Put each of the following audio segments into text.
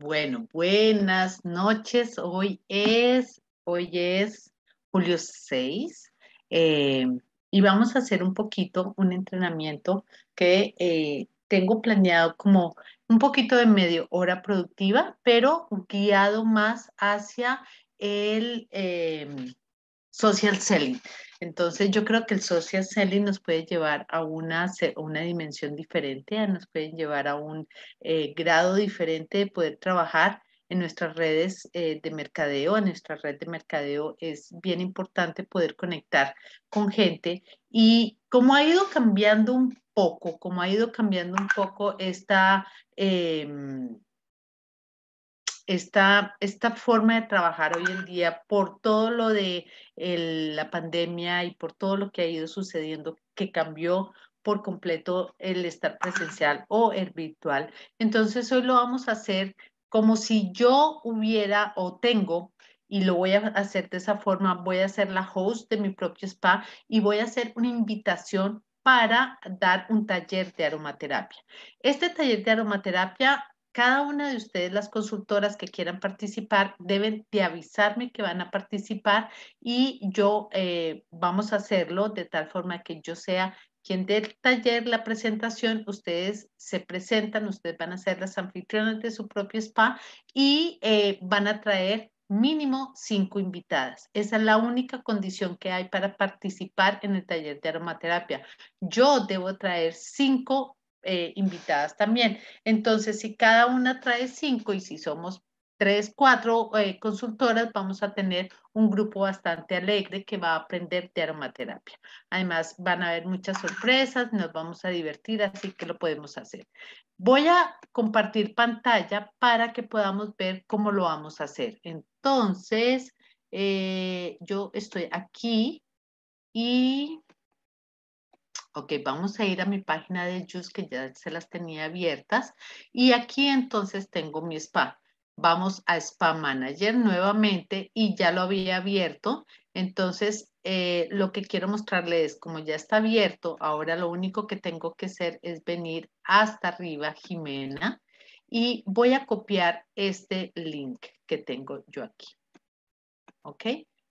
Bueno, buenas noches. Hoy es, hoy es julio 6 eh, y vamos a hacer un poquito un entrenamiento que eh, tengo planeado como un poquito de media hora productiva, pero guiado más hacia el, em, social selling. Entonces yo creo que el social selling nos puede llevar a una, una dimensión diferente, nos puede llevar a un eh, grado diferente de poder trabajar en nuestras redes eh, de mercadeo, en nuestra red de mercadeo es bien importante poder conectar con gente y como ha ido cambiando un poco, como ha ido cambiando un poco esta... Em, esta, esta forma de trabajar hoy en día por todo lo de la pandemia y por todo lo que ha ido sucediendo que cambió por completo el estar presencial o el virtual. Entonces hoy lo vamos a hacer como si yo hubiera o tengo y lo voy a hacer de esa forma, voy a ser la host de mi propio spa y voy a hacer una invitación para dar un taller de aromaterapia. Este taller de aromaterapia cada una de ustedes, las consultoras que quieran participar, deben de avisarme que van a participar y yo eh, vamos a hacerlo de tal forma que yo sea quien dé el taller, la presentación, ustedes se presentan, ustedes van a ser las anfitrionas de su propio spa y eh, van a traer mínimo cinco invitadas. Esa es la única condición que hay para participar en el taller de aromaterapia. Yo debo traer cinco eh, invitadas también. Entonces, si cada una trae cinco y si somos tres, cuatro eh, consultoras, vamos a tener un grupo bastante alegre que va a aprender de Además, van a haber muchas sorpresas, nos vamos a divertir, así que lo podemos hacer. Voy a compartir pantalla para que podamos ver cómo lo vamos a hacer. Entonces, eh, yo estoy aquí y Ok, vamos a ir a mi página de Juice que ya se las tenía abiertas y aquí entonces tengo mi spa. Vamos a Spa Manager nuevamente y ya lo había abierto. Entonces, eh, lo que quiero mostrarles es, como ya está abierto, ahora lo único que tengo que hacer es venir hasta arriba, Jimena, y voy a copiar este link que tengo yo aquí. ¿Ok?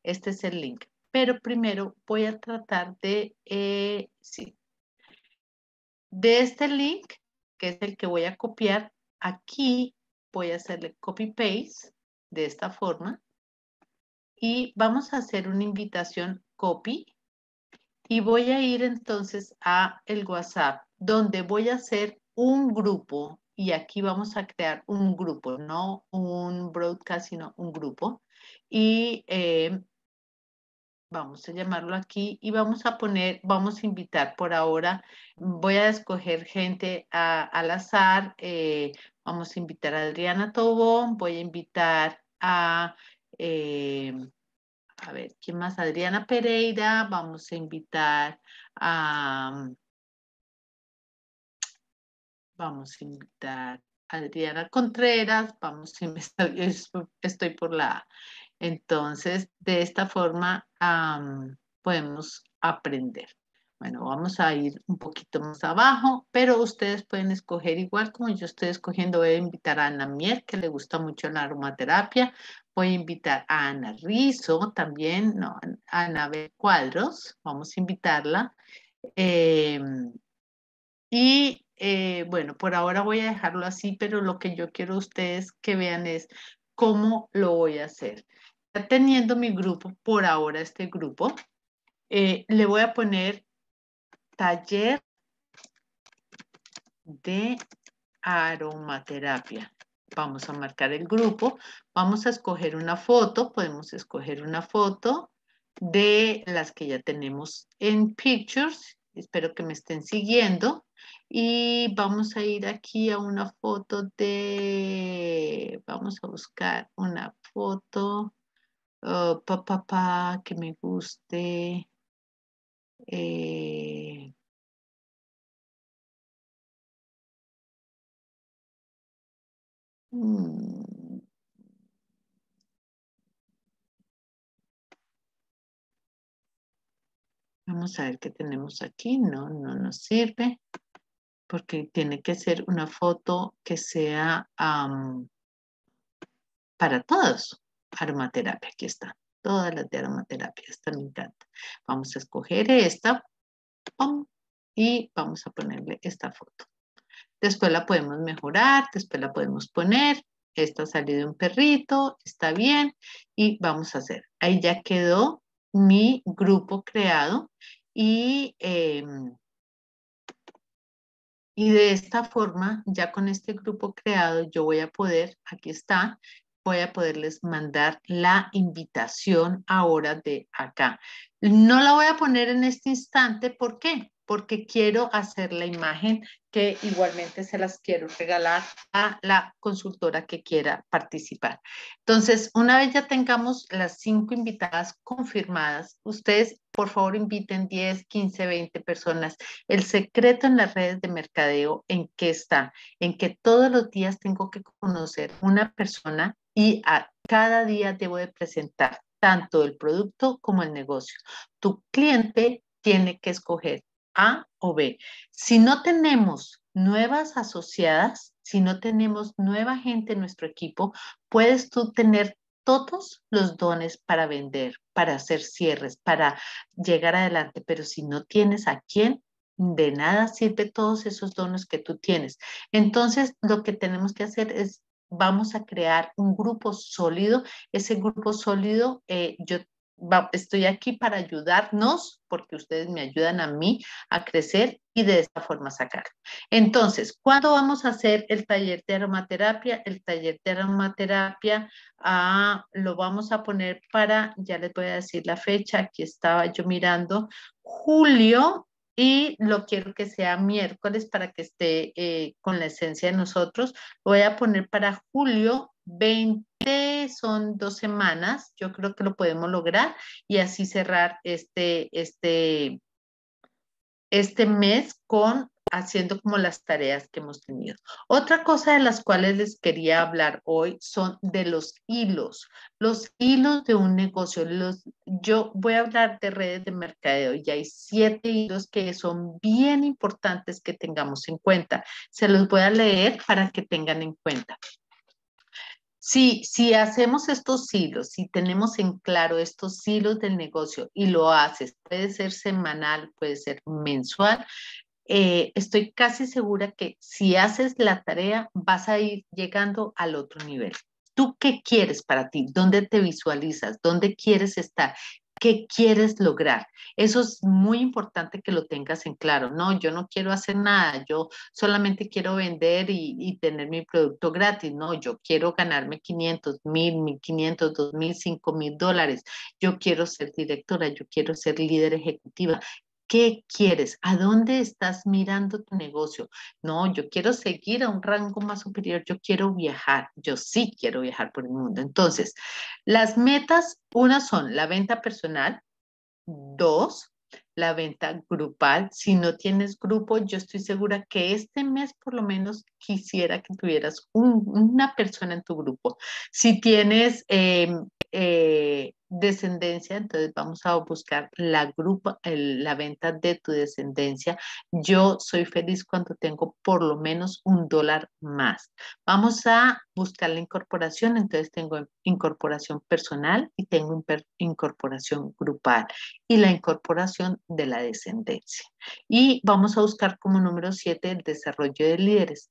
Este es el link pero primero voy a tratar de, eh, sí, de este link, que es el que voy a copiar, aquí voy a hacerle copy-paste de esta forma y vamos a hacer una invitación copy y voy a ir entonces a el WhatsApp donde voy a hacer un grupo y aquí vamos a crear un grupo, no un broadcast, sino un grupo. Y eh, vamos a llamarlo aquí, y vamos a poner, vamos a invitar por ahora, voy a escoger gente al azar, eh, vamos a invitar a Adriana Tobón, voy a invitar a, eh, a ver, ¿quién más? Adriana Pereira, vamos a invitar a, vamos a invitar a Adriana Contreras, vamos a estoy por la entonces, de esta forma podemos aprender. Bueno, vamos a ir un poquito más abajo, pero ustedes pueden escoger igual como yo estoy escogiendo. Voy a invitar a Ana Mier, que le gusta mucho la aromaterapia. Voy a invitar a Ana Rizo también, no, a Ana B. Cuadros. Vamos a invitarla. Em, y eh, bueno, por ahora voy a dejarlo así, pero lo que yo quiero ustedes que vean es cómo lo voy a hacer teniendo mi grupo, por ahora este grupo, eh, le voy a poner taller de aromaterapia. Vamos a marcar el grupo, vamos a escoger una foto, podemos escoger una foto de las que ya tenemos en Pictures. Espero que me estén siguiendo. Y vamos a ir aquí a una foto de, vamos a buscar una foto Oh, papá, que me guste. Eh, mm. Vamos a ver qué tenemos aquí. No, no nos sirve porque tiene que ser una foto que sea para todos aromaterapia, aquí está, todas las de armaterapia, esta me encanta. Vamos a escoger esta y vamos a ponerle esta foto. Después la podemos mejorar, después la podemos poner, esta salió de un perrito, está bien, y vamos a hacer. Ahí ya quedó mi grupo creado y, em, y de esta forma, ya con este grupo creado, yo voy a poder, aquí está, voy a poderles mandar la invitación ahora de acá. No la voy a poner en este instante, ¿por qué? Porque quiero hacer la imagen que igualmente se las quiero regalar a la consultora que quiera participar. Entonces, una vez ya tengamos las cinco invitadas confirmadas, ustedes por favor inviten 10, 15, 20 personas. El secreto en las redes de mercadeo, ¿en qué está? En que todos los días tengo que conocer una persona y a cada día te voy a presentar tanto el producto como el negocio. Tu cliente tiene que escoger A o B. Si no tenemos nuevas asociadas, si no tenemos nueva gente en nuestro equipo, puedes tú tener todos los dones para vender, para hacer cierres, para llegar adelante, pero si no tienes a quién, de nada sirve todos esos dones que tú tienes. Entonces, lo que tenemos que hacer es vamos a crear un grupo sólido. Ese grupo sólido, eh, yo estoy aquí para ayudarnos, porque ustedes me ayudan a mí a crecer y de esa forma sacar. Entonces, ¿cuándo vamos a hacer el taller de aromaterapia? El taller de aromaterapia ah, lo vamos a poner para, ya les voy a decir la fecha, aquí estaba yo mirando, julio y lo quiero que sea miércoles para que esté eh, con la esencia de nosotros. voy a poner para julio 20, son dos semanas, yo creo que lo podemos lograr y así cerrar este, este, este mes con haciendo como las tareas que hemos tenido. Otra cosa de las cuales les quería hablar hoy son de los hilos, los hilos de un negocio. Los, yo voy a hablar de redes de mercadeo y hay siete hilos que son bien importantes que tengamos en cuenta. Se los voy a leer para que tengan en cuenta. Si, hacemos estos hilos, si tenemos en claro estos hilos del negocio y lo haces, puede ser semanal, puede ser mensual, eh, estoy casi segura que si haces la tarea vas a ir llegando al otro nivel. ¿Tú qué quieres para ti? ¿Dónde te visualizas? ¿Dónde quieres estar? ¿Qué quieres lograr? Eso es muy importante que lo tengas en claro. No, yo no quiero hacer nada, yo solamente quiero vender y, tener mi producto gratis. No, yo quiero ganarme 500, 1000, 1500, 2000, 5000 dólares. Yo quiero ser directora, yo quiero ser líder ejecutiva, ¿Qué quieres? ¿A dónde estás mirando tu negocio? No, yo quiero seguir a un rango más superior, yo quiero viajar, yo sí quiero viajar por el mundo. Entonces, las metas, una son la venta personal, dos, la venta grupal. Si no tienes grupo, yo estoy segura que este mes por lo menos quisiera que tuvieras una persona en tu grupo. Si tienes... Em, eh, descendencia, entonces vamos a buscar la grupa, la venta de tu descendencia. Yo soy feliz cuando tengo por lo menos un dólar más. Vamos a buscar la incorporación, entonces tengo incorporación personal y tengo incorporación grupal y la incorporación de la descendencia. Y vamos a buscar como número 7 el desarrollo de líderes.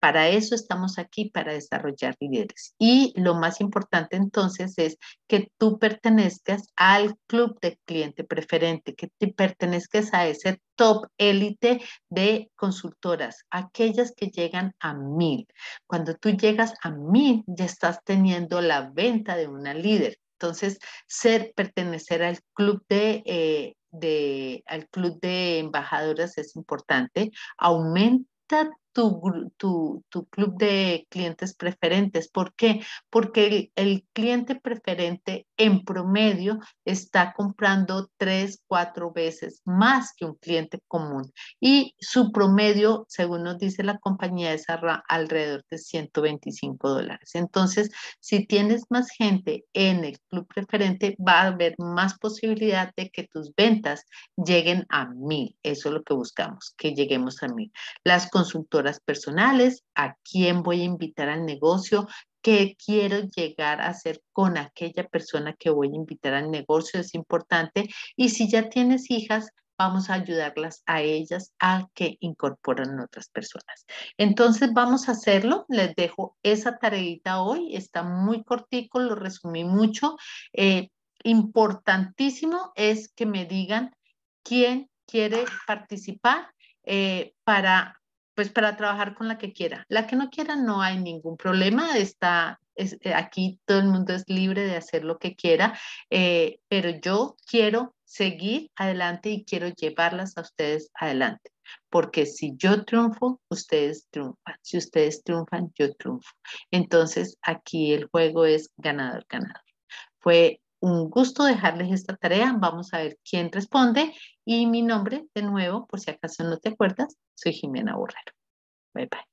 Para eso estamos aquí, para desarrollar líderes. Y lo más importante entonces es que tú pertenezcas al club de cliente preferente, que te pertenezcas a ese top élite de consultoras, aquellas que llegan a mil. Cuando tú llegas a mil, ya estás teniendo la venta de una líder. Entonces, ser, pertenecer al club de, eh, de, al club de embajadoras es importante. Aumenta tu, club de clientes preferentes. ¿Por qué? Porque el, cliente preferente en promedio está comprando tres, cuatro veces más que un cliente común. Y su promedio, según nos dice la compañía, es alrededor de 125 dólares. Entonces, si tienes más gente en el club preferente, va a haber más posibilidad de que tus ventas lleguen a mil. Eso es lo que buscamos, que lleguemos a mil. Las consultoras personales, a quién voy a invitar al negocio, qué quiero llegar a hacer con aquella persona que voy a invitar al negocio, es importante. Y si ya tienes hijas, vamos a ayudarlas a ellas a que incorporen otras personas. Entonces vamos a hacerlo. Les dejo esa tareita hoy. Está muy cortico, lo resumí mucho. Eh, importantísimo es que me digan quién quiere participar eh, para pues para trabajar con la que quiera. La que no quiera no hay ningún problema, está, eh, aquí todo el mundo es libre de hacer lo que quiera, eh, pero yo quiero seguir adelante y quiero llevarlas a ustedes adelante. Porque si yo triunfo, ustedes triunfan. Si ustedes triunfan, yo triunfo. Entonces, aquí el juego es ganador, ganador. Fue un gusto dejarles esta tarea. Vamos a ver quién responde y mi nombre, de nuevo, por si acaso no te acuerdas, soy Jimena Borrero. Bye bye.